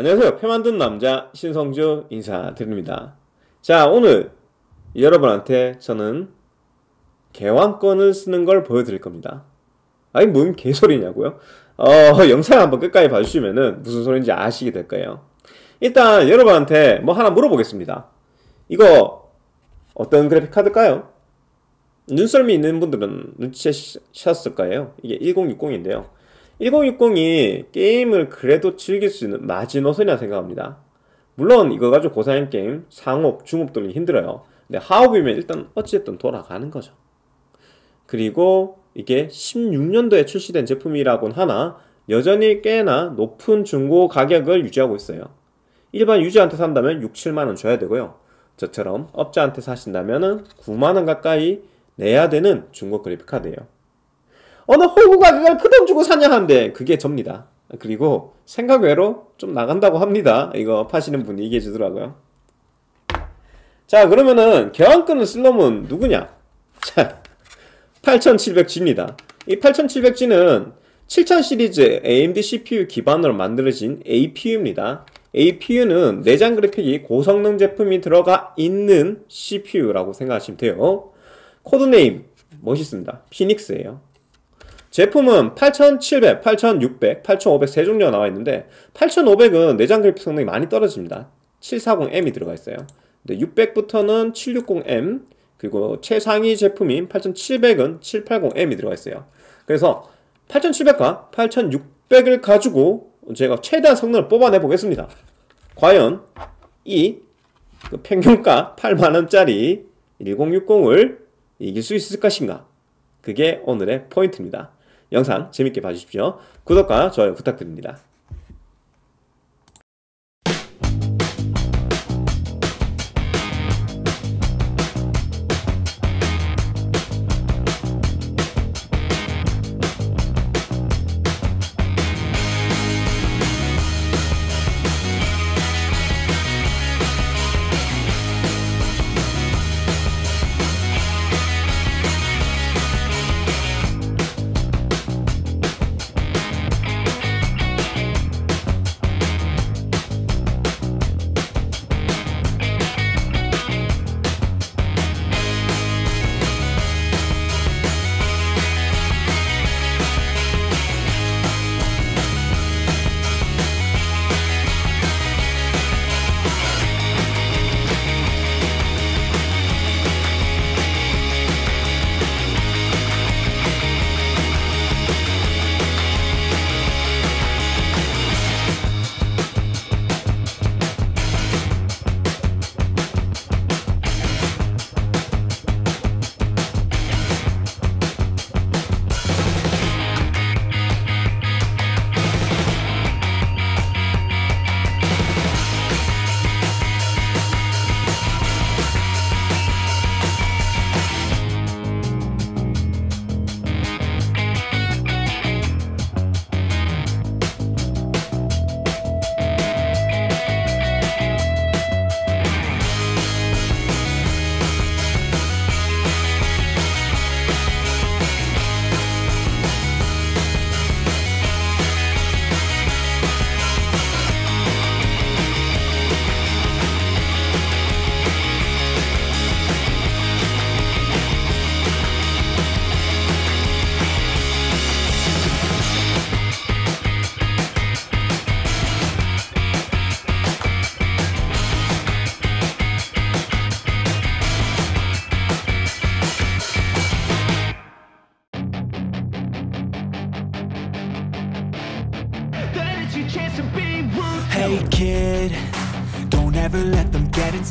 안녕하세요. 표 만든 남자 신성주 인사드립니다. 자, 오늘 여러분한테 저는 개왕권을 쓰는 걸 보여드릴 겁니다. 아니, 뭔 개소리냐고요? 어, 영상 한번 끝까지 봐주시면은 무슨 소리인지 아시게 될 거예요. 일단 여러분한테 뭐 하나 물어보겠습니다. 이거 어떤 그래픽 카드일까요? 눈썰미 있는 분들은 눈치채셨을 거예요. 이게 1060인데요. 1060이 게임을 그래도 즐길 수 있는 마지노선이라 생각합니다. 물론 이거 가지고 고사양 게임, 상업, 중업 돌리기 힘들어요. 근데 하업이면 일단 어찌됐든 돌아가는 거죠. 그리고 이게 16년도에 출시된 제품이라곤 하나 여전히 꽤나 높은 중고 가격을 유지하고 있어요. 일반 유저한테 산다면 6, 7만원 줘야 되고요. 저처럼 업자한테 사신다면 9만원 가까이 내야 되는 중고 그래픽카드예요. 어느 호구가 그걸 그돈 주고 사냥한데 그게 접니다. 그리고 생각 외로 좀 나간다고 합니다. 이거 파시는 분이 얘기해 주더라고요. 자 그러면은 개왕끈을 쓸 놈은 누구냐? 자 8700G입니다. 이 8700G는 7000 시리즈 AMD CPU 기반으로 만들어진 APU입니다. APU는 내장 그래픽이 고성능 제품이 들어가 있는 CPU라고 생각하시면 돼요. 코드네임 멋있습니다. 피닉스예요. 제품은 8700, 8600, 8500 세 종류가 나와 있는데 8500은 내장 그래픽 성능이 많이 떨어집니다. 740M이 들어가 있어요. 근데 600부터는 760M, 그리고 최상위 제품인 8700은 780M이 들어가 있어요. 그래서 8700과 8600을 가지고 제가 최대한 성능을 뽑아내 보겠습니다. 과연 이 그 평균가 8만원짜리 1060을 이길 수 있을 것인가? 그게 오늘의 포인트입니다. 영상 재밌게 봐주십시오. 구독과 좋아요 부탁드립니다.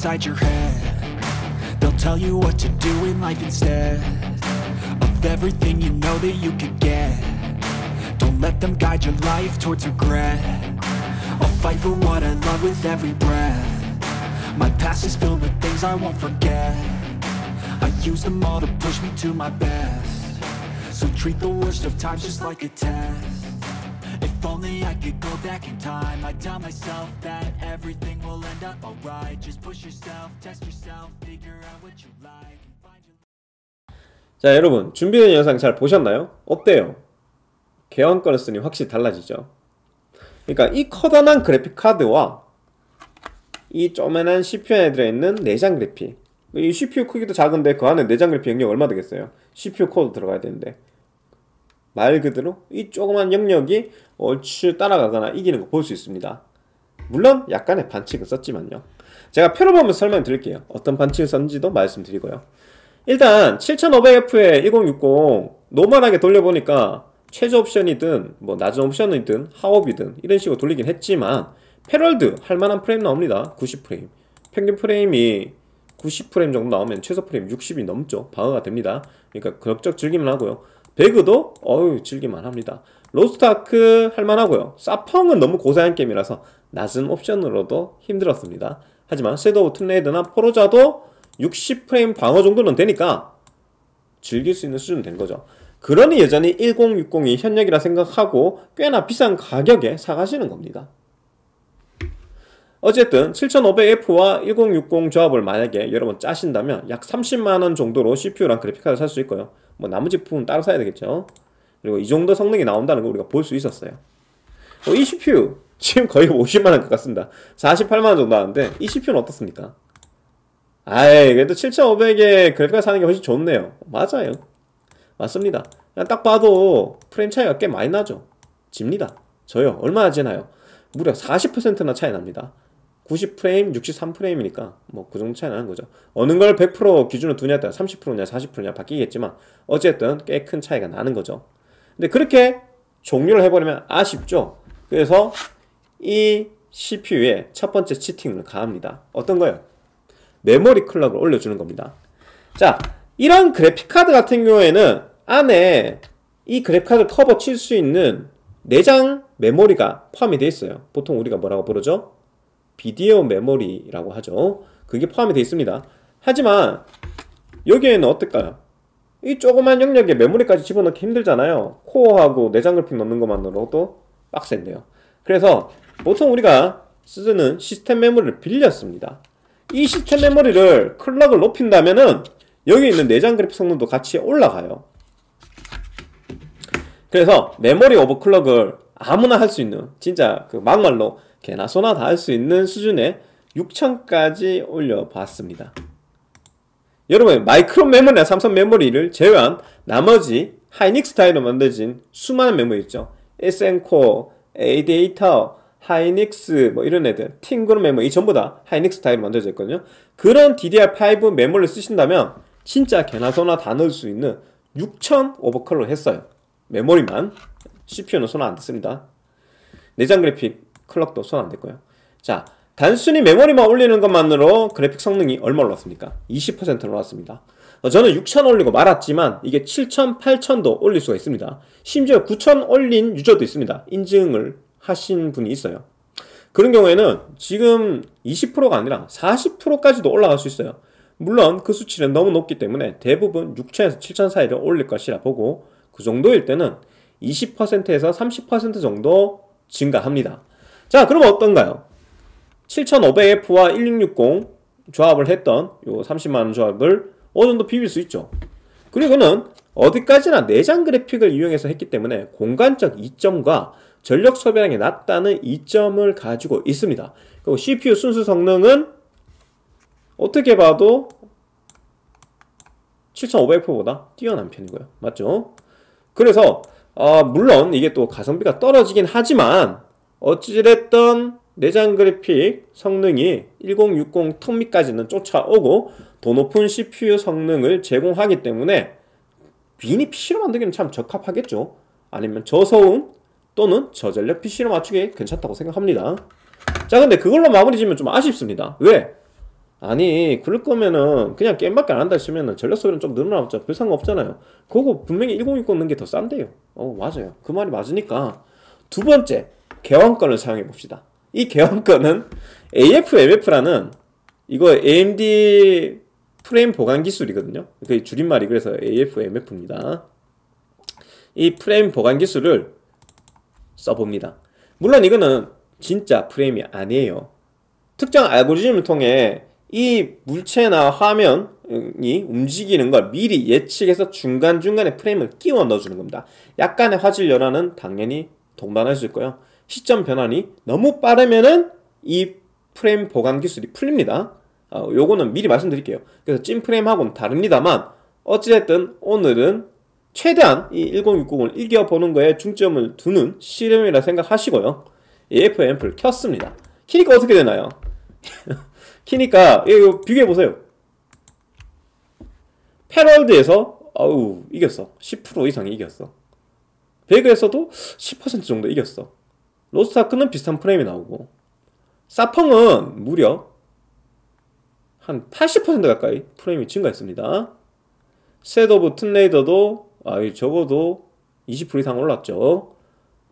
inside your head They'll tell you what to do in life instead Of everything you know that you could get Don't let them guide your life towards regret I'll fight for what I love with every breath My past is filled with things I won't forget I use them all to push me to my best So treat the worst of times just like a test If only I could go back in time I'd tell myself that everything will end up alright Just push yourself, test yourself, figure out what you like 자 여러분 준비된 영상 잘 보셨나요? 어때요? 개왕권을 쓰니 확실히 달라지죠 그러니까 이 커다란 그래픽 카드와 이 쪼만한 CPU 안에 들어있는 내장 그래픽 이 CPU 크기도 작은데 그 안에 내장 그래픽 영역 얼마 되겠어요? CPU 코드 들어가야 되는데 말 그대로 이 조그만 영역이 얼추 따라가거나 이기는 거 볼 수 있습니다. 물론 약간의 반칙은 썼지만요. 제가 표로 보면서 설명 드릴게요. 어떤 반칙을 썼는지도 말씀드리고요. 일단 7500F에 1060 노멀하게 돌려보니까 최저 옵션이든 뭐 낮은 옵션이든 하옵이든 이런 식으로 돌리긴 했지만 패럴드 할만한 프레임 나옵니다 90프레임 평균 프레임이 90프레임 정도 나오면 최소 프레임 60이 넘죠 방어가 됩니다 그러니까 근력적 즐기면 하고요 배그도 어유 즐기만 합니다. 로스트아크 할만하고요. 사펑은 너무 고사양 게임이라서 낮은 옵션으로도 힘들었습니다. 하지만 섀도우 툰레이드나 포로자도 60프레임 방어 정도는 되니까 즐길 수 있는 수준이 된 거죠. 그러니 여전히 1060이 현역이라 생각하고 꽤나 비싼 가격에 사가시는 겁니다. 어쨌든 7500F와 1060 조합을 만약에 여러분 짜신다면 약 30만원 정도로 CPU랑 그래픽카드 살 수 있고요 뭐 나머지 부은 따로 사야 되겠죠 그리고 이 정도 성능이 나온다는 걸 우리가 볼 수 있었어요 어, 이 CPU 지금 거의 50만원 것같 습니다 48만원 정도 하는데 이 CPU는 어떻습니까? 아이 그래도 7500에 그래픽카드 사는 게 훨씬 좋네요 맞아요 맞습니다 그냥 딱 봐도 프레임 차이가 꽤 많이 나죠 집니다 저요 얼마나 지나요 무려 40%나 차이 납니다 90프레임, 63프레임이니까 뭐 그 정도 차이 나는 거죠. 어느 걸 100% 기준으로 두냐에 따라 30%냐 40%냐 바뀌겠지만 어쨌든 꽤 큰 차이가 나는 거죠. 근데 그렇게 종료를 해버리면 아쉽죠. 그래서 이 CPU에 첫 번째 치팅을 가합니다. 어떤 거예요? 메모리 클럭을 올려주는 겁니다. 자, 이런 그래픽카드 같은 경우에는 안에 이 그래픽카드 를 커버 칠 수 있는 내장 메모리가 포함이 되어 있어요. 보통 우리가 뭐라고 부르죠? 비디오 메모리라고 하죠. 그게 포함이 되어 있습니다. 하지만 여기에는 어떨까요? 이 조그만 영역에 메모리까지 집어넣기 힘들잖아요. 코어하고 내장 그래픽 넣는 것만으로도 빡센데요. 그래서 보통 우리가 쓰는 시스템 메모리를 빌렸습니다. 이 시스템 메모리를 클럭을 높인다면은 여기 있는 내장 그래픽 성능도 같이 올라가요. 그래서 메모리 오버클럭을 아무나 할 수 있는 진짜 그 막말로 개나 소나 다 할 수 있는 수준의 6천까지 올려봤습니다. 여러분 마이크론 메모리나 삼성 메모리를 제외한 나머지 하이닉스 타일로 만들어진 수많은 메모리 있죠. SN코어, 에데이터 하이닉스 뭐 이런 애들, 팅그룹 메모리 전부 다 하이닉스 타일로 만들어져 있거든요. 그런 DDR5 메모리를 쓰신다면 진짜 개나 소나 다 넣을 수 있는 6천 오버클럭 했어요. 메모리만 CPU는 손안 댔습니다. 내장 그래픽 클럭도 소환 안 됐고요. 자, 단순히 메모리만 올리는 것만으로 그래픽 성능이 얼마 올랐습니까? 20% 올랐습니다. 어, 저는 6천 올리고 말았지만 이게 7천, 8천도 올릴 수가 있습니다. 심지어 9천 올린 유저도 있습니다. 인증을 하신 분이 있어요. 그런 경우에는 지금 20%가 아니라 40%까지도 올라갈 수 있어요. 물론 그 수치는 너무 높기 때문에 대부분 6천에서 7천 사이를 올릴 것이라 보고 그 정도일 때는 20%에서 30% 정도 증가합니다. 자, 그럼 어떤가요? 7500F와 1660 조합을 했던 요 30만원 조합을 어느 정도 비빌 수 있죠. 그리고는 어디까지나 내장 그래픽을 이용해서 했기 때문에 공간적 이점과 전력 소비량이 낮다는 이점을 가지고 있습니다. 그리고 CPU 순수 성능은 어떻게 봐도 7500F보다 뛰어난 편이고요. 맞죠? 그래서 어, 물론 이게 또 가성비가 떨어지긴 하지만 어찌됐든 내장 그래픽 성능이 1060 턱밑까지는 쫓아오고 더 높은 CPU 성능을 제공하기 때문에 미니 PC로 만들기는 참 적합하겠죠. 아니면 저소음 또는 저전력 PC로 맞추기 괜찮다고 생각합니다. 자 근데 그걸로 마무리 지면 좀 아쉽습니다. 왜? 아니 그럴 거면은 그냥 게임밖에 안 한다 치면은 전력 소비는 좀 늘어나봤자 불상없잖아요 그거 분명히 1060 넣는 게 더 싼데요. 어 맞아요. 그 말이 맞으니까 두 번째 개왕권을 사용해 봅시다. 이 개왕권은 AFMF라는 이거 AMD 프레임 보관 기술이거든요. 그 줄임말이 그래서 AFMF입니다. 이 프레임 보관 기술을 써봅니다. 물론 이거는 진짜 프레임이 아니에요. 특정 알고리즘을 통해 이 물체나 화면이 움직이는 걸 미리 예측해서 중간중간에 프레임을 끼워 넣어주는 겁니다. 약간의 화질 연화는 당연히 동반할 수 있고요. 시점 변환이 너무 빠르면은 이 프레임 보강 기술이 풀립니다. 어, 요거는 미리 말씀드릴게요. 그래서 찐 프레임하고는 다릅니다만 어찌됐든 오늘은 최대한 이 1060을 이겨보는 거에 중점을 두는 실험이라 생각하시고요. AFM 플 켰습니다. 키니까 어떻게 되나요? 키니까 이거 비교해보세요. 패럴드에서 어우 이겼어. 10% 이상 이겼어. 배그에서도 10% 정도 이겼어. 로스트아크는 비슷한 프레임이 나오고 사펑은 무려 한 80% 가까이 프레임이 증가했습니다. 셋 오브 툰레이더도 아, 적어도 20% 이상 올랐죠.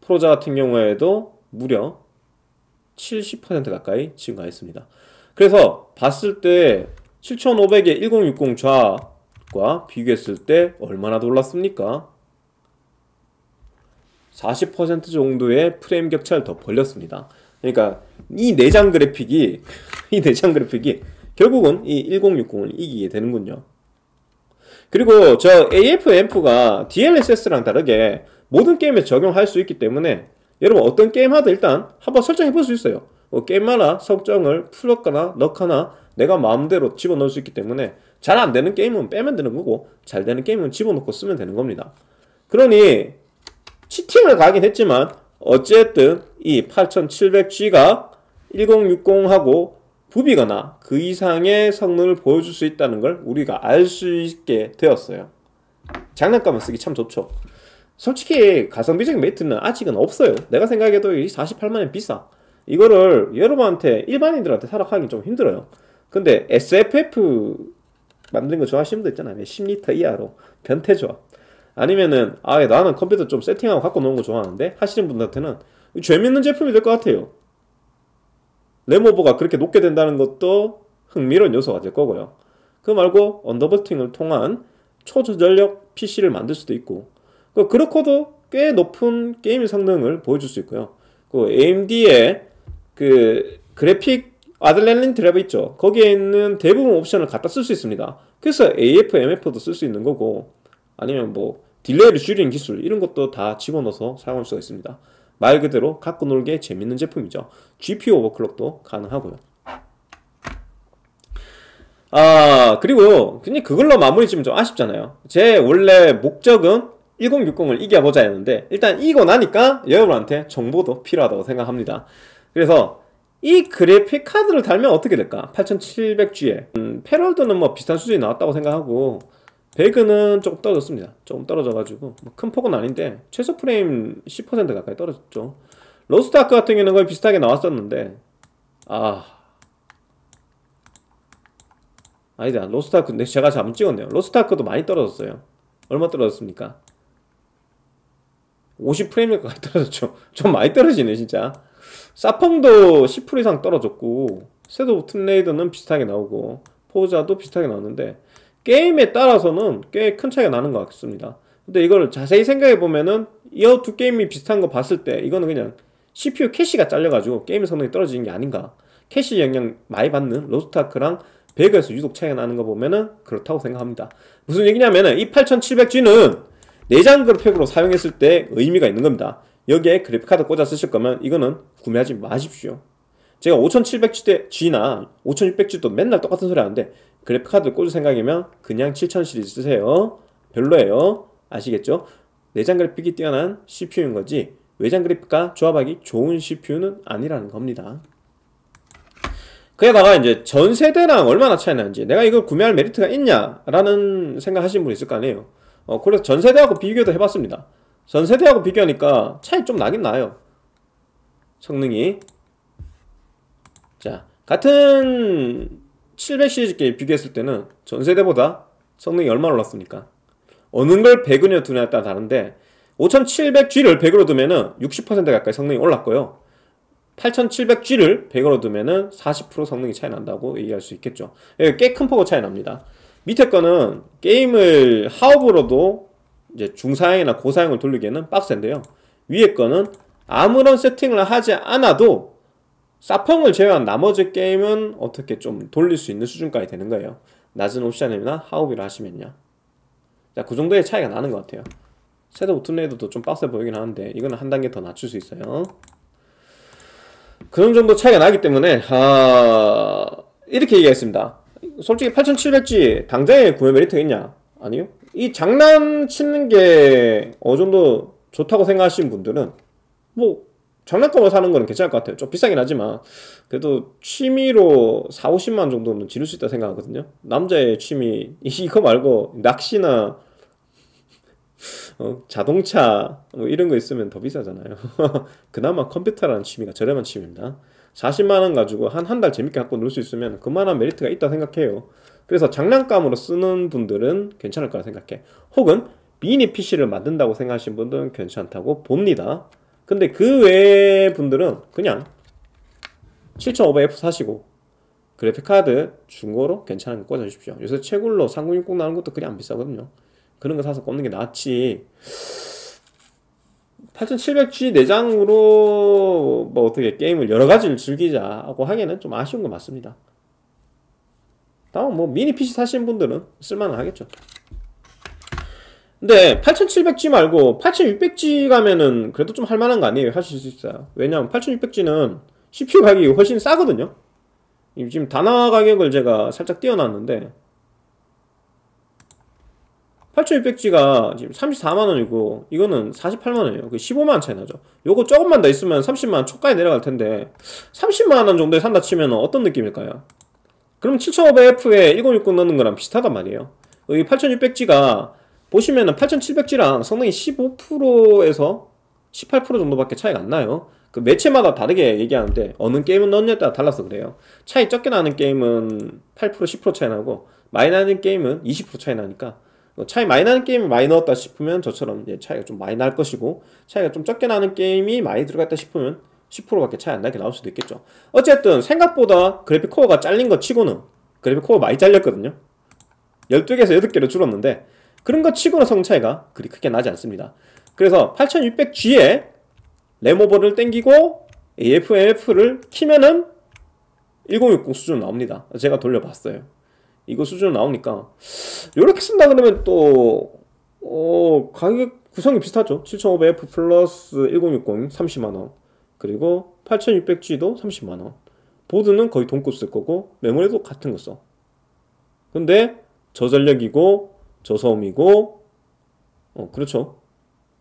프로자 같은 경우에도 무려 70% 가까이 증가했습니다. 그래서 봤을 때 7500에 1060 좌과 비교했을 때 얼마나 놀랐습니까? 40% 정도의 프레임 격차를 더 벌렸습니다. 그러니까 이 내장 그래픽이 이 내장 그래픽이 결국은 이 1060을 이기게 되는군요. 그리고 저 AFM프가 DLSS랑 다르게 모든 게임에 적용할 수 있기 때문에 여러분 어떤 게임 하든 일단 한번 설정해 볼 수 있어요. 뭐 게임마다 설정을 풀었거나 넣거나 내가 마음대로 집어넣을 수 있기 때문에 잘 안 되는 게임은 빼면 되는 거고 잘 되는 게임은 집어넣고 쓰면 되는 겁니다. 그러니 시팅을 가긴 했지만 어쨌든 이 8700G가 1060하고 부비거나 그 이상의 성능을 보여줄 수 있다는 걸 우리가 알 수 있게 되었어요. 장난감을 쓰기 참 좋죠. 솔직히 가성비적인 매트는 아직은 없어요. 내가 생각해도 이 48만엔 비싸. 이거를 여러분한테 일반인들한테 사러 가긴 좀 힘들어요. 근데 SFF 만든 거 좋아하시는 분들 있잖아요. 10리터 이하로 변태 좋아. 아니면은 아 나는 컴퓨터 좀 세팅하고 갖고 노는 거 좋아하는데 하시는 분들한테는 재밌는 제품이 될 것 같아요. 레모버가 그렇게 높게 된다는 것도 흥미로운 요소가 될 거고요. 그 말고 언더버팅을 통한 초저전력 PC를 만들 수도 있고 그렇고도 꽤 높은 게임 성능을 보여줄 수 있고요. 그 AMD의 그 그래픽 아들렐린 드버 있죠. 거기에 있는 대부분 옵션을 갖다 쓸 수 있습니다. 그래서 AF, MF도 쓸 수 있는 거고 아니면 뭐 딜레이를 줄이는 기술 이런 것도 다 집어넣어서 사용할 수가 있습니다. 말 그대로 갖고 놀게 재밌는 제품이죠. GPU 오버클럭도 가능하고요. 아 그리고요. 근 그걸로 마무리 지면 좀 아쉽잖아요. 제 원래 목적은 1060을 이겨보자 했는데 일단 이거 나니까 여러분한테 정보도 필요하다고 생각합니다. 그래서 이 그래픽 카드를 달면 어떻게 될까? 8700G에 음, 패럴드는 뭐 비슷한 수준이 나왔다고 생각하고 배그는 조금 떨어졌습니다. 조금 떨어져가지고 뭐 큰 폭은 아닌데 최소 프레임 10% 가까이 떨어졌죠. 로스트아크 같은 경우는 거의 비슷하게 나왔었는데 아 아니다 로스트아크 근데 제가 잘못 찍었네요. 로스트아크도 많이 떨어졌어요. 얼마 떨어졌습니까? 50프레임 가까이 떨어졌죠. 좀 많이 떨어지네 진짜. 사펑도 10% 이상 떨어졌고 새도우 툼레이더는 비슷하게 나오고 포자도 비슷하게 나왔는데 게임에 따라서는 꽤 큰 차이가 나는 것 같습니다. 근데 이걸 자세히 생각해 보면은 이두 게임이 비슷한 거 봤을 때 이거는 그냥 CPU 캐시가 잘려가지고 게임 성능이 떨어지는 게 아닌가. 캐시 영향 많이 받는 로스트아크랑 배그에서 유독 차이가 나는 거 보면은 그렇다고 생각합니다. 무슨 얘기냐면은 이 8700G는 내장 그래픽으로 사용했을 때 의미가 있는 겁니다. 여기에 그래픽카드 꽂아 쓰실 거면 이거는 구매하지 마십시오. 제가 5700G나 5600G도 맨날 똑같은 소리 하는데 그래픽카드 꽂을 생각이면 그냥 7000 시리즈 쓰세요. 별로예요. 아시겠죠? 내장 그래픽이 뛰어난 CPU인 거지 외장 그래픽과 조합하기 좋은 CPU는 아니라는 겁니다. 그에다가 이제 전 세대랑 얼마나 차이 나는지 내가 이걸 구매할 메리트가 있냐라는 생각하시는 분 있을 거 아니에요. 어, 그래서 전 세대하고 비교도 해봤습니다. 전 세대하고 비교하니까 차이 좀 나긴 나요. 성능이 자 같은 700 시리즈 게임 비교했을 때는 전 세대보다 성능이 얼마나 올랐습니까? 어느 걸 100으로 두냐에 따라 다른데 5700G를 100으로 두면은 60% 가까이 성능이 올랐고요. 8700G를 100으로 두면은 40% 성능이 차이 난다고 얘기할 수 있겠죠. 예, 꽤큰 폭의 차이 납니다. 밑에 거는 게임을 하업으로도 이제 중사양이나 고사양을 돌리기에는 빡센데요. 위에 거는 아무런 세팅을 하지 않아도 사펑을 제외한 나머지 게임은 어떻게 좀 돌릴 수 있는 수준까지 되는 거예요. 낮은 옵션이나 하우비를 하시면요. 자, 그 정도의 차이가 나는 것 같아요. 섀도우 툰레이더도 좀 빡세 보이긴 하는데 이거는 한 단계 더 낮출 수 있어요. 그런 정도 차이가 나기 때문에 아... 이렇게 얘기했습니다. 솔직히 8700G 당장에 구매 메리트가 있냐? 아니요. 이 장난치는 게 어느 정도 좋다고 생각하시는 분들은 뭐 장난감을 사는 거는 괜찮을 것 같아요. 좀 비싸긴 하지만 그래도 취미로 4, 50만 정도는 지를 수 있다 생각하거든요. 남자의 취미 이거 말고 낚시나 어, 자동차 뭐 이런 거 있으면 더 비싸잖아요. 그나마 컴퓨터라는 취미가 저렴한 취미입니다. 40만 원 가지고 한 한 달 재밌게 갖고 놀 수 있으면 그만한 메리트가 있다 생각해요. 그래서 장난감으로 쓰는 분들은 괜찮을 거라 생각해. 혹은 미니 PC를 만든다고 생각하시는 분들은 괜찮다고 봅니다. 근데 그 외 분들은 그냥 7500F 사시고 그래픽카드 중고로 괜찮은 거 꽂아주십시오 요새 최굴로 3060 나오는 것도 그리 안 비싸거든요 그런 거 사서 꽂는 게 낫지 8700G 내장으로 뭐 어떻게 게임을 여러 가지를 즐기자고 하 하기에는 좀 아쉬운 거 맞습니다 다음 뭐 미니 PC 사신 분들은 쓸만하겠죠 근데 8700G 말고 8600G 가면은 그래도 좀 할만한 거 아니에요 하실 수 있어요 왜냐면 8600G는 CPU 가격이 훨씬 싸거든요 지금 단화 가격을 제가 살짝 띄워놨는데 8600G가 지금 34만원이고 이거는 48만원이에요 그 15만원 차이 나죠 요거 조금만 더 있으면 30만원 초까지 내려갈 텐데 30만원 정도에 산다 치면 어떤 느낌일까요? 그럼 7500F에 1060 넣는 거랑 비슷하단 말이에요 이 8600G가 보시면은 8700G랑 성능이 15%에서 18% 정도밖에 차이가 안 나요 그 매체마다 다르게 얘기하는데 어느 게임은 넣느냐에 따라 달라서 그래요 차이 적게 나는 게임은 8% 10% 차이 나고 많이 나는 게임은 20% 차이 나니까 뭐 차이 많이 나는 게임이 많이 넣었다 싶으면 저처럼 차이가 좀 많이 날 것이고 차이가 좀 적게 나는 게임이 많이 들어갔다 싶으면 10%밖에 차이 안 나게 나올 수도 있겠죠 어쨌든 생각보다 그래픽 코어가 잘린 것 치고는 그래픽 코어 많이 잘렸거든요 12개에서 8개로 줄었는데 그런 것 치고는 성차이가 그리 크게 나지 않습니다. 그래서 8600G에 레모버를 땡기고 AFMF를 키면은 1060 수준 나옵니다. 제가 돌려봤어요. 이거 수준 나오니까 이렇게 쓴다 그러면 또 어, 가격 구성이 비슷하죠. 7500F 플러스 1060 30만원 그리고 8600G도 30만원 보드는 거의 동급 쓸 거고 메모리도 같은 거 써. 근데 저전력이고 저소음이고 어, 그렇죠.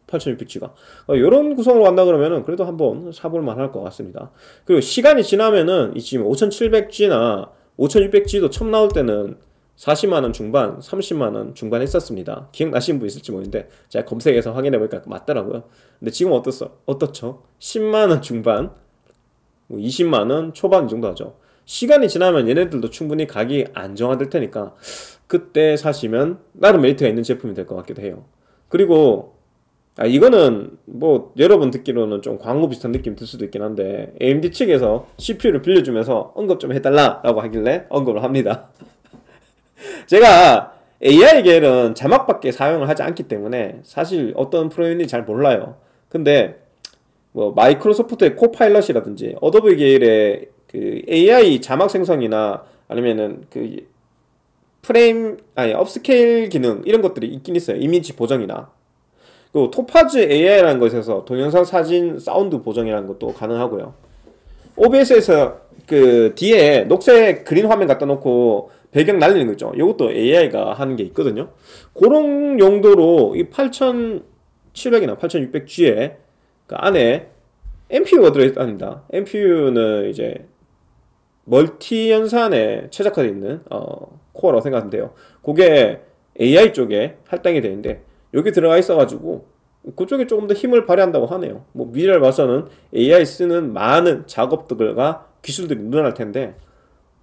8600G가. 어, 요런 구성으로 간다 그러면은 그래도 한번 사볼만 할 것 같습니다. 그리고 시간이 지나면은 이 지금 5700G나 5600G도 처음 나올 때는 40만원 중반, 30만원 중반 했었습니다. 기억나시는 분 있을지 모르는데, 제가 검색해서 확인해보니까 맞더라고요. 근데 지금 어떻어? 어떻죠? 10만원 중반, 20만원 뭐 초반 정도 하죠. 시간이 지나면 얘네들도 충분히 가격이 안정화될 테니까 그때 사시면 나름 메리트가 있는 제품이 될 것 같기도 해요 그리고 아 이거는 뭐 여러분 듣기로는 좀 광고 비슷한 느낌 들 수도 있긴 한데 AMD 측에서 CPU를 빌려주면서 언급 좀 해달라 라고 하길래 언급을 합니다 제가 AI 계열은 자막밖에 사용을 하지 않기 때문에 사실 어떤 프로그램인지 잘 몰라요 근데 뭐 마이크로소프트의 코파일럿이라든지 어도비 계열의 그 AI 자막 생성이나 아니면은 그 프레임 아니 업스케일 기능 이런 것들이 있긴 있어요. 이미지 보정이나 그 토파즈 AI라는 것에서 동영상 사진 사운드 보정이라는 것도 가능하고요. OBS에서 그 뒤에 녹색 그린 화면 갖다 놓고 배경 날리는 거 있죠. 이것도 AI가 하는 게 있거든요. 그런 용도로 이 8700이나 8600G에 그 안에 MPU가 들어있답니다. MPU는 이제 멀티 연산에 최적화되어 있는 어, 코어라고 생각하는데요 그게 AI 쪽에 할당이 되는데 여기 들어가 있어가지고 그쪽에 조금 더 힘을 발휘한다고 하네요. 뭐 미래를 봐서는 AI 쓰는 많은 작업들과 기술들이 늘어날 텐데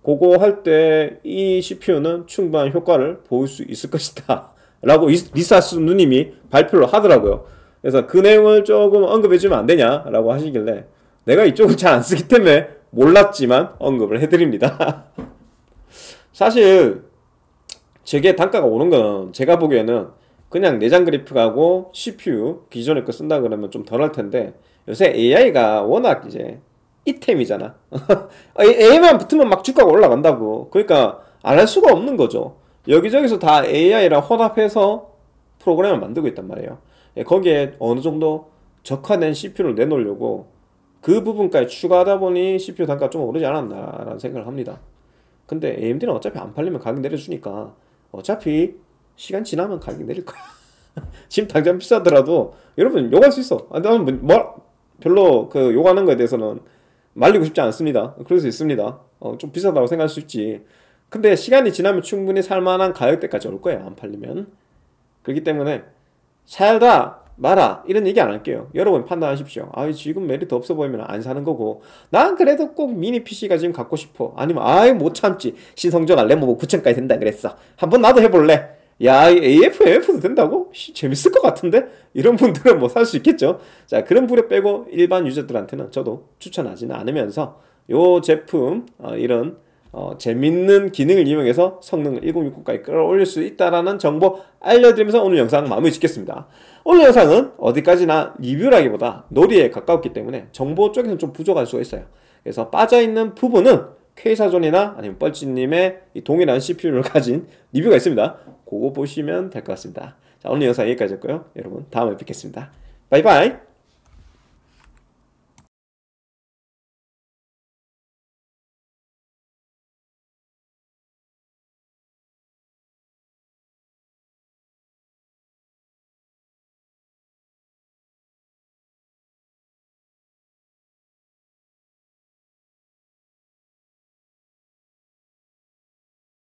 그거 할 때 이 CPU는 충분한 효과를 보일 수 있을 것이다. 라고 리사스 누님이 발표를 하더라고요. 그래서 그 내용을 조금 언급해주면 안 되냐라고 하시길래 내가 이쪽을 잘 안 쓰기 때문에 몰랐지만 언급을 해드립니다. 사실 제게 단가가 오는 건 제가 보기에는 그냥 내장 그래픽하고 CPU 기존에 거 쓴다 그러면 좀 덜 할 텐데 요새 AI가 워낙 이제 이템이잖아. AI만 아, 붙으면 막 주가가 올라간다고. 그러니까 안 할 수가 없는 거죠. 여기저기서 다 AI랑 혼합해서 프로그램을 만들고 있단 말이에요. 예, 거기에 어느 정도 적화된 CPU를 내놓으려고 그 부분까지 추가하다 보니 CPU 단가 좀 오르지 않았나라는 생각을 합니다. 근데 AMD는 어차피 안 팔리면 가격 내려주니까 어차피 시간 지나면 가격 내릴 거야. 지금 당장 비싸더라도 여러분 욕할 수 있어. 아, 나는 뭐, 뭐 별로 그 욕하는 거에 대해서는 말리고 싶지 않습니다. 그럴 수 있습니다. 어, 좀 비싸다고 생각할 수 있지. 근데 시간이 지나면 충분히 살만한 가격대까지 올 거예요. 안 팔리면. 그렇기 때문에 살다 마라 이런 얘기 안 할게요 여러분 판단하십시오 아 지금 메리트 없어 보이면 안 사는 거고 난 그래도 꼭 미니 PC가 지금 갖고 싶어 아니면 아유 못 참지 신성조 갈래 뭐 9천까지 된다 그랬어 한번 나도 해볼래 야 AF, AF도 된다고? 씨, 재밌을 것 같은데? 이런 분들은 뭐 살 수 있겠죠 자 그런 부류 빼고 일반 유저들한테는 저도 추천하지는 않으면서 요 제품 어, 이런 어, 재밌는 기능을 이용해서 성능을 1069까지 끌어올릴 수 있다라는 정보 알려드리면서 오늘 영상 마무리 짓겠습니다. 오늘 영상은 어디까지나 리뷰라기보다 놀이에 가깝기 때문에 정보 쪽에서는 좀 부족할 수가 있어요. 그래서 빠져있는 부분은 K사존이나 아니면 뻘찌님의 동일한 CPU를 가진 리뷰가 있습니다. 그거 보시면 될 것 같습니다. 자, 오늘 영상 여기까지였고요. 여러분 다음에 뵙겠습니다. 바이바이!